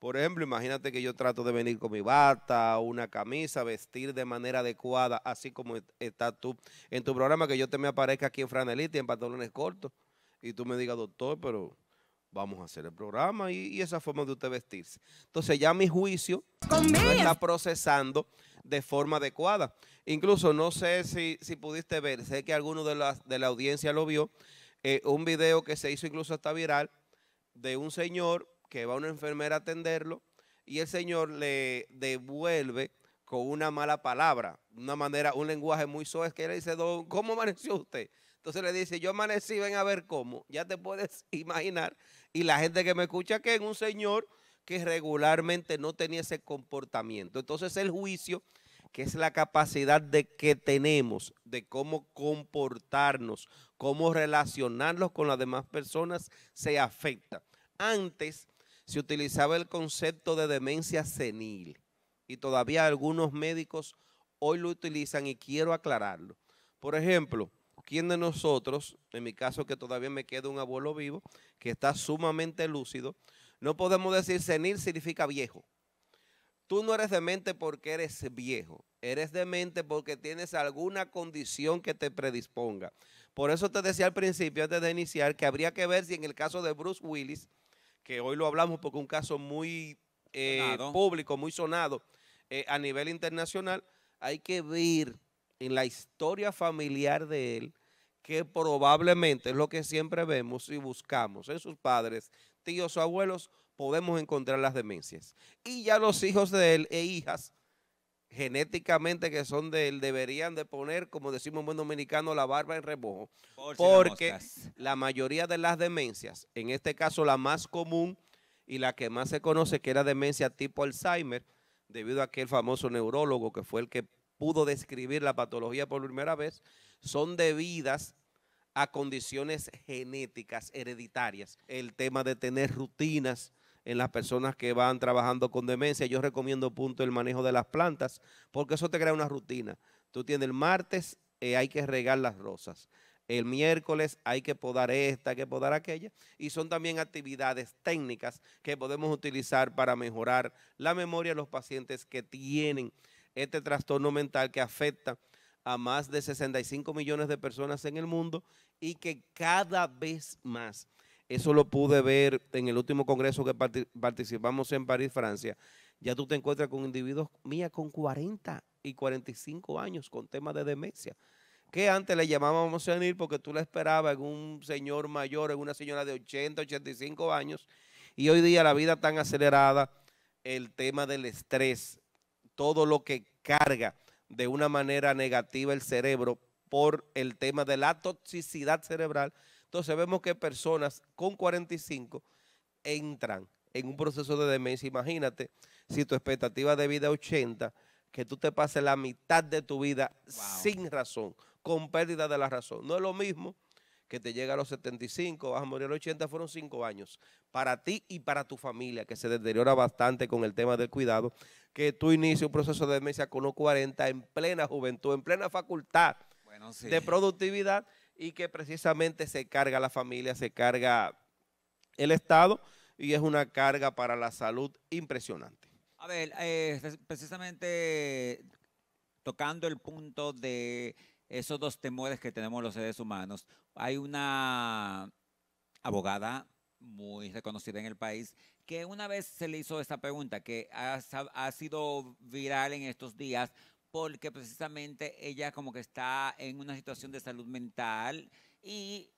por ejemplo, imagínate que yo trato de venir con mi bata, una camisa, vestir de manera adecuada, así como está tú en tu programa, que yo te me aparezca aquí en franelita y en pantalones cortos, y tú me digas, doctor, pero vamos a hacer el programa y, esa forma de usted vestirse. Entonces ya mi juicio está procesando de forma adecuada. Incluso no sé si, pudiste ver, sé que alguno de la, de la audiencia lo vio, eh, un video que se hizo incluso hasta viral de un señor que va a una enfermera a atenderlo y el señor le devuelve con una mala palabra, una manera, un lenguaje muy soez que le dice, ¿cómo amaneció usted? Entonces le dice, yo amanecí, ven a ver cómo. Ya te puedes (laughs) imaginar. Y la gente que me escucha que es un señor que regularmente no tenía ese comportamiento. Entonces el juicio, que es la capacidad de que tenemos de cómo comportarnos, cómo relacionarnos con las demás personas, se afecta. Antes se utilizaba el concepto de demencia senil y todavía algunos médicos hoy lo utilizan y quiero aclararlo. Por ejemplo, ¿Quién de nosotros, en mi caso que todavía me queda un abuelo vivo, que está sumamente lúcido, no podemos decir senil significa viejo? Tú no eres demente porque eres viejo, eres demente porque tienes alguna condición que te predisponga. Por eso te decía al principio, antes de iniciar, que habría que ver si en el caso de Bruce Willis, que hoy lo hablamos porque es un caso muy eh, público, muy sonado eh, a nivel internacional, hay que ver en la historia familiar de él que probablemente es lo que siempre vemos y buscamos en sus padres, tíos o abuelos, podemos encontrar las demencias. Y ya los hijos de él e hijas genéticamente que son de él deberían de poner, como decimos en buen dominicano, la barba en rebojo porque la, mayoría de las demencias, en este caso la más común y la que más se conoce, que era demencia tipo Alzheimer, debido a aquel famoso neurólogo que fue el que pudo describir la patología por primera vez, son debidas a condiciones genéticas, hereditarias. El tema de tener rutinas en las personas que van trabajando con demencia, yo recomiendo punto el manejo de las plantas, porque eso te crea una rutina. Tú tienes el martes, y eh, hay que regar las rosas. El miércoles hay que podar esta, hay que podar aquella. Y son también actividades técnicas que podemos utilizar para mejorar la memoria de los pacientes que tienen este trastorno mental que afecta a más de 65 millones de personas en el mundo y que cada vez más, eso lo pude ver en el último congreso que participamos en París, Francia, ya tú te encuentras con individuos mía con 40 y 45 años con temas de demencia, que antes le llamábamos a venir porque tú la esperabas en un señor mayor, en una señora de 80, 85 años, y hoy día la vida tan acelerada, el tema del estrés, todo lo que carga de una manera negativa el cerebro por el tema de la toxicidad cerebral. Entonces vemos que personas con 45 entran en un proceso de demencia. Imagínate si tu expectativa de vida es 80, que tú te pases la mitad de tu vida sin razón, con pérdida de la razón. No es lo mismo que te llega a los 75, vas a morir a los 80, fueron 5 años para ti y para tu familia, que se deteriora bastante con el tema del cuidado que tú inicies un proceso de demencia con los 40 en plena juventud, en plena facultad de productividad y que precisamente se carga la familia, se carga el Estado y es una carga para la salud impresionante. A ver, eh, precisamente tocando el punto de esos dos temores que tenemos los seres humanos, hay una abogada muy reconocida en el país, que una vez se le hizo esta pregunta, que ha, sido viral en estos días, porque precisamente ella como que está en una situación de salud mental y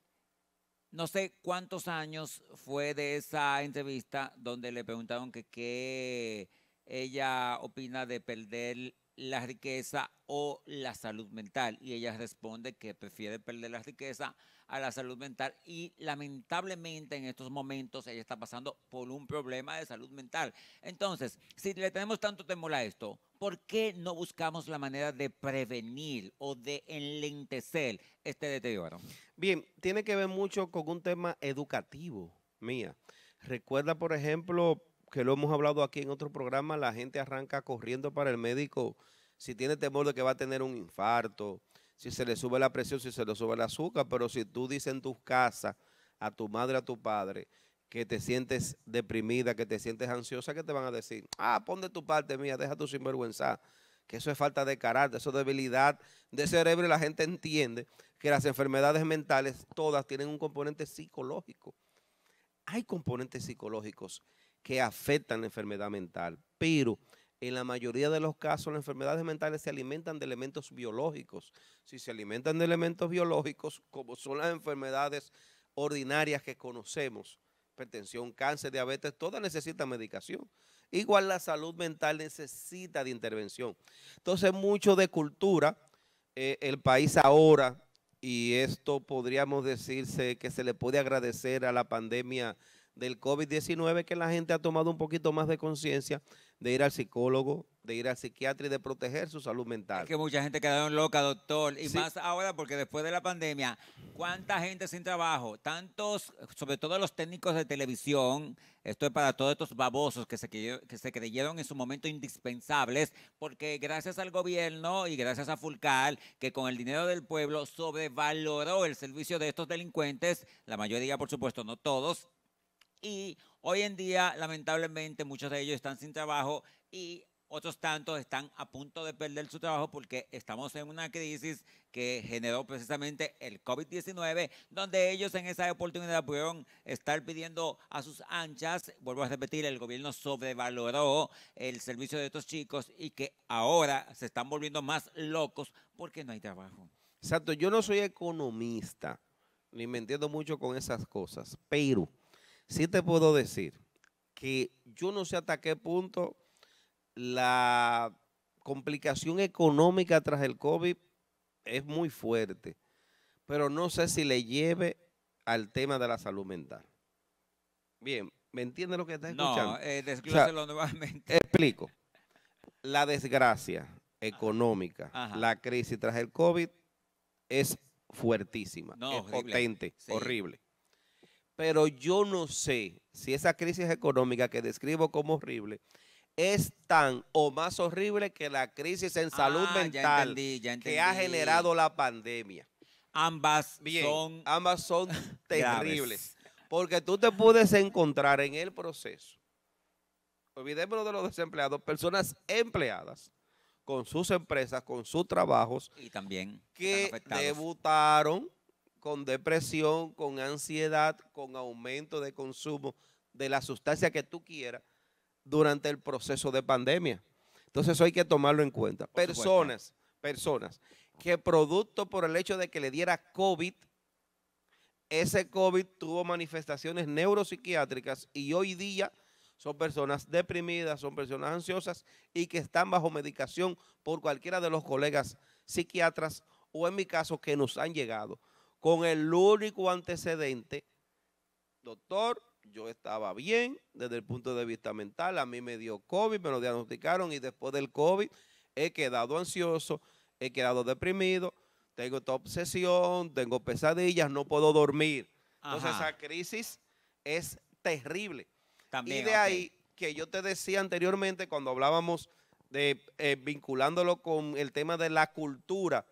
no sé cuántos años fue de esa entrevista donde le preguntaron que qué ella opina de perder la riqueza o la salud mental. Y ella responde que prefiere perder la riqueza a la salud mental. Y lamentablemente en estos momentos ella está pasando por un problema de salud mental. Entonces, si le tenemos tanto temor a esto, ¿por qué no buscamos la manera de prevenir o de enlentecer este deterioro? Bien, tiene que ver mucho con un tema educativo, mía. Recuerda, por ejemplo, que lo hemos hablado aquí en otro programa, la gente arranca corriendo para el médico si tiene temor de que va a tener un infarto, si se le sube la presión, si se le sube el azúcar, pero si tú dices en tus casas a tu madre, a tu padre, que te sientes deprimida, que te sientes ansiosa, ¿qué te van a decir? Ah, pon de tu parte mía, deja tu sinvergüenza, que eso es falta de carácter, eso es debilidad de cerebro y la gente entiende que las enfermedades mentales todas tienen un componente psicológico. Hay componentes psicológicos que afectan la enfermedad mental, pero en la mayoría de los casos las enfermedades mentales se alimentan de elementos biológicos. Si se alimentan de elementos biológicos, como son las enfermedades ordinarias que conocemos, hipertensión, cáncer, diabetes, todas necesitan medicación. Igual la salud mental necesita de intervención. Entonces, mucho de cultura, eh, el país ahora, y esto podríamos decirse que se le puede agradecer a la pandemia del COVID-19 que la gente ha tomado un poquito más de conciencia de ir al psicólogo, de ir al psiquiatra y de proteger su salud mental. Es que mucha gente quedaron loca, doctor, y más ahora porque después de la pandemia, ¿cuánta gente sin trabajo? Tantos, sobre todo los técnicos de televisión, esto es para todos estos babosos que se, que se creyeron en su momento indispensables, porque gracias al gobierno y gracias a Fulcal, que con el dinero del pueblo sobrevaloró el servicio de estos delincuentes, la mayoría, por supuesto, no todos, y hoy en día, lamentablemente, muchos de ellos están sin trabajo y otros tantos están a punto de perder su trabajo porque estamos en una crisis que generó precisamente el COVID-19, donde ellos en esa oportunidad pudieron estar pidiendo a sus anchas, vuelvo a repetir, el gobierno sobrevaloró el servicio de estos chicos y que ahora se están volviendo más locos porque no hay trabajo. Exacto, yo no soy economista, ni me entiendo mucho con esas cosas, pero sí te puedo decir que yo no sé hasta qué punto la complicación económica tras el COVID es muy fuerte, pero no sé si le lleve al tema de la salud mental. Bien, ¿me entiende lo que está escuchando? No, eh, nuevamente. Explico. La desgracia económica, la crisis tras el COVID es fuertísima, es potente, horrible pero yo no sé si esa crisis económica que describo como horrible es tan o más horrible que la crisis en salud ah, mental que ha generado la pandemia. Ambas son (laughs) terribles, porque tú te puedes encontrar en el proceso. Olvidémonos de los desempleados, personas empleadas con sus empresas, con sus trabajos que debutaron con depresión, con ansiedad, con aumento de consumo de la sustancia que tú quieras durante el proceso de pandemia. Entonces eso hay que tomarlo en cuenta. personas, personas que producto por el hecho de que le diera COVID, ese COVID tuvo manifestaciones neuropsiquiátricas y hoy día son personas deprimidas, son personas ansiosas y que están bajo medicación por cualquiera de los colegas psiquiatras o en mi caso que nos han llegado con el único antecedente, doctor, yo estaba bien desde el punto de vista mental, a mí me dio COVID, me lo diagnosticaron y después del COVID he quedado ansioso, he quedado deprimido, tengo esta obsesión, tengo pesadillas, no puedo dormir. Entonces esa crisis es terrible. También, y de ahí que yo te decía anteriormente cuando hablábamos de eh, vinculándolo con el tema de la cultura,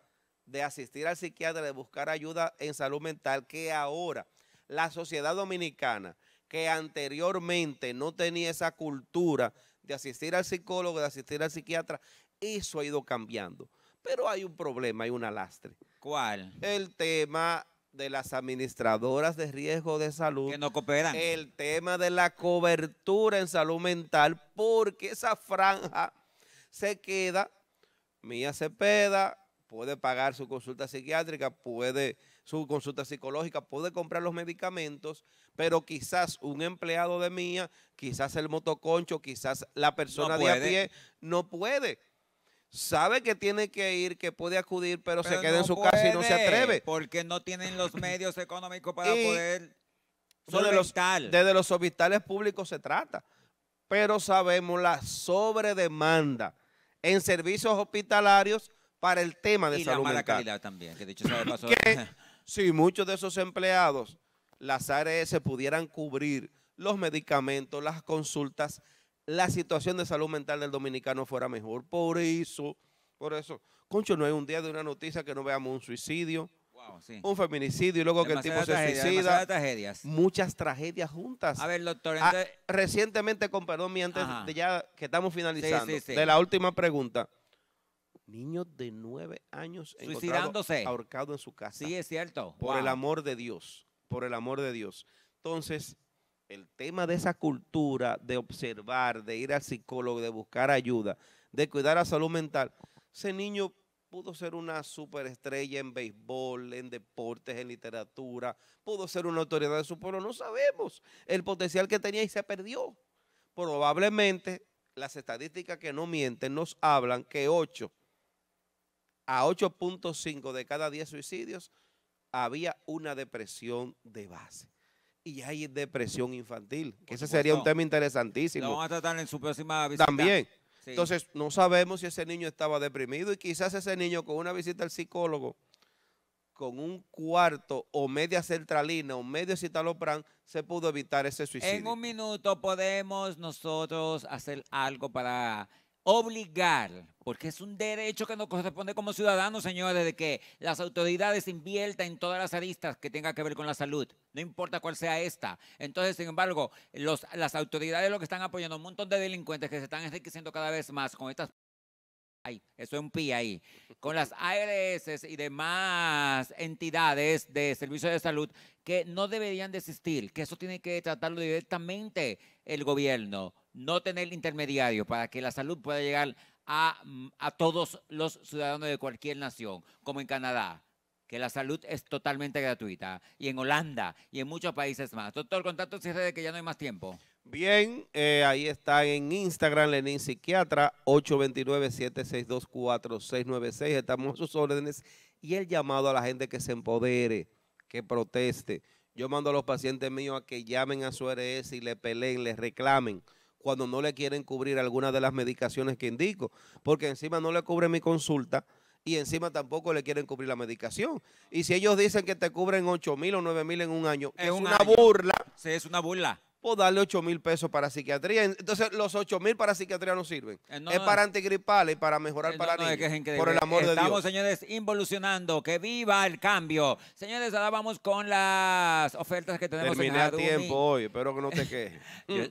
de asistir al psiquiatra, de buscar ayuda en salud mental, que ahora la sociedad dominicana, que anteriormente no tenía esa cultura de asistir al psicólogo, de asistir al psiquiatra, eso ha ido cambiando. Pero hay un problema, hay un lastre. ¿Cuál? El tema de las administradoras de riesgo de salud. Que no cooperan. El tema de la cobertura en salud mental, porque esa franja se queda, Mía Cepeda, puede pagar su consulta psiquiátrica, puede su consulta psicológica, puede comprar los medicamentos, pero quizás un empleado de mía, quizás el motoconcho, quizás la persona de a pie no puede. Sabe que tiene que ir, que puede acudir, pero, se queda en su casa y no se atreve. Porque no tienen los (clears throat) medios económicos para poder de los, desde los hospitales públicos se trata, pero sabemos la sobredemanda en servicios hospitalarios para el tema de salud mental. calidad también, que si muchos de esos empleados, las ARS pudieran cubrir los medicamentos, las consultas, la situación de salud mental del dominicano fuera mejor. Por eso, por eso, concho, no hay un día de una noticia que no veamos un suicidio, un feminicidio y luego que el tipo se suicida. Tragedias. Muchas tragedias juntas. A ver, doctor, ah, recientemente, con perdón, mi antes ya que estamos finalizando, de la última pregunta. Niños de nueve años suicidándose, ahorcado en su casa. Sí, es cierto. Por el amor de Dios, por el amor de Dios. Entonces, el tema de esa cultura de observar, de ir al psicólogo, de buscar ayuda, de cuidar la salud mental, ese niño pudo ser una superestrella en béisbol, en deportes, en literatura, pudo ser una autoridad de su pueblo, no sabemos el potencial que tenía y se perdió. Probablemente las estadísticas que no mienten nos hablan que ocho a 8.5 de cada 10 suicidios había una depresión de base. Y hay depresión infantil, que ese sería un tema interesantísimo. Lo vamos a tratar en su próxima visita. También. Entonces, no sabemos si ese niño estaba deprimido y quizás ese niño con una visita al psicólogo, con un cuarto o media centralina o medio citalopran, se pudo evitar ese suicidio. En un minuto podemos nosotros hacer algo para obligar, porque es un derecho que nos corresponde como ciudadanos, señores, de que las autoridades inviertan en todas las aristas que tengan que ver con la salud, no importa cuál sea esta. Entonces, sin embargo, las autoridades lo que están apoyando un montón de delincuentes que se están enriqueciendo cada vez más con estas... Ay, eso es un pi ahí. Con las ARS y demás entidades de servicios de salud que no deberían desistir que eso tiene que tratarlo directamente el gobierno no tener intermediarios para que la salud pueda llegar a, todos los ciudadanos de cualquier nación, como en Canadá, que la salud es totalmente gratuita, y en Holanda, y en muchos países más. Doctor, contacto si de que ya no hay más tiempo. Bien, eh, ahí está en Instagram Lenín Psiquiatra, 829-762-4696. Estamos a sus órdenes y el llamado a la gente que se empodere, que proteste. Yo mando a los pacientes míos a que llamen a su RS y le peleen, les reclamen cuando no le quieren cubrir alguna de las medicaciones que indico, porque encima no le cubre mi consulta y encima tampoco le quieren cubrir la medicación. Y si ellos dicen que te cubren 8 mil o 9 mil en un año, es, una burla. Sí, es una burla darle 8 mil pesos para psiquiatría. Entonces, los 8 mil para psiquiatría no sirven. Eh, es para eh. antigripales y para mejorar eh, para niños. por el amor de Dios. Estamos, señores, involucionando. Que viva el cambio. Señores, ahora vamos con las ofertas que tenemos Terminé en a tiempo hoy. Espero que no te (laughs) quejes.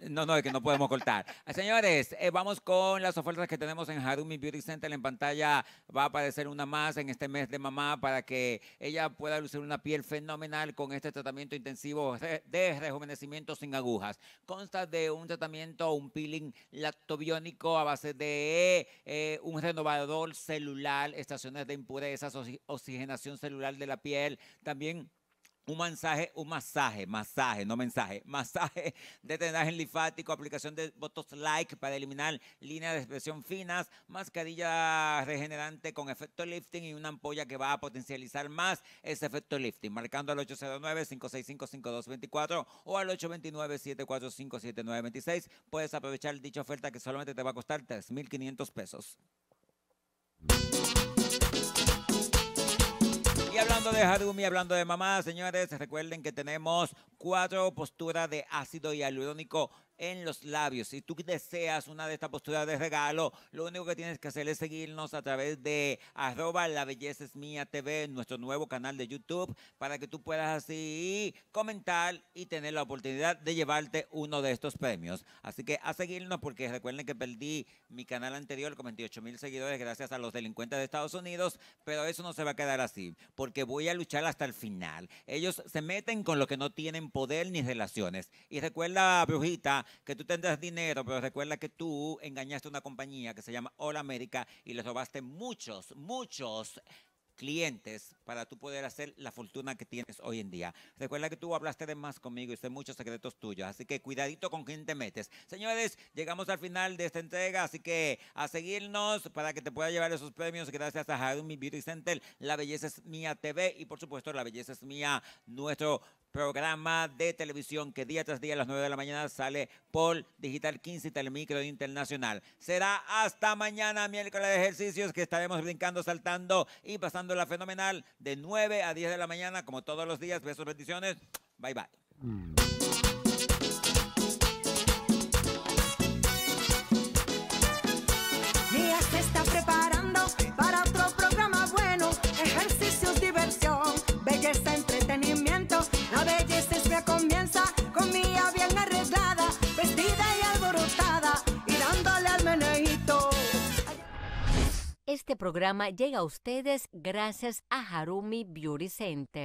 no, no, es que no podemos cortar. Ah, señores, vamos con las ofertas que tenemos en Harumi Beauty Center. En pantalla va a aparecer una más en este mes de mamá para que ella pueda lucir una piel fenomenal con este tratamiento intensivo de rejuvenecimiento sin aguja. Consta de un tratamiento, un peeling lactobiónico a base de eh, un renovador celular, estaciones de impurezas, oxigenación celular de la piel, también un mensaje un masaje, masaje, no mensaje, (laughs) masaje de drenaje linfático, aplicación de botox like para eliminar líneas de expresión finas, mascarilla regenerante con efecto lifting y una ampolla que va a potencializar más ese efecto lifting, marcando al 809-565-5224 o al 829-745-7926. Puedes aprovechar dicha oferta que solamente te va a costar 3.500 pesos. hablando de Harumi, hablando de mamá, señores, recuerden que tenemos cuatro posturas de ácido hialurónico en los labios. Si tú deseas una de estas posturas de regalo, lo único que tienes que hacer es seguirnos a través de arroba la belleza es mía TV, nuestro nuevo canal de YouTube, para que tú puedas así comentar y tener la oportunidad de llevarte uno de estos premios. Así que a seguirnos porque recuerden que perdí mi canal anterior con 28 mil seguidores gracias a los delincuentes de Estados Unidos, pero eso no se va a quedar así, porque voy a luchar hasta el final. Ellos se meten con lo que no tienen poder ni relaciones. Y recuerda, brujita, que tú tendrás dinero, pero recuerda que tú engañaste a una compañía que se llama All America y le robaste muchos, muchos clientes para tú poder hacer la fortuna que tienes hoy en día. Recuerda que tú hablaste de más conmigo y sé muchos secretos tuyos, así que cuidadito con quién te metes. Señores, llegamos al final de esta entrega, así que a seguirnos para que te pueda llevar esos premios gracias a Harumi Beauty Center, La Belleza es Mía TV y por supuesto La Belleza es Mía, nuestro programa de televisión que día tras día a las 9 de la mañana sale por Digital 15 y Telemicro Internacional. Será hasta mañana, miércoles de ejercicios, que estaremos brincando, saltando y pasando la fenomenal de 9 a 10 de la mañana, como todos los días. Besos, bendiciones. Bye, bye. está preparando para Este programa llega a ustedes gracias a Harumi Beauty Center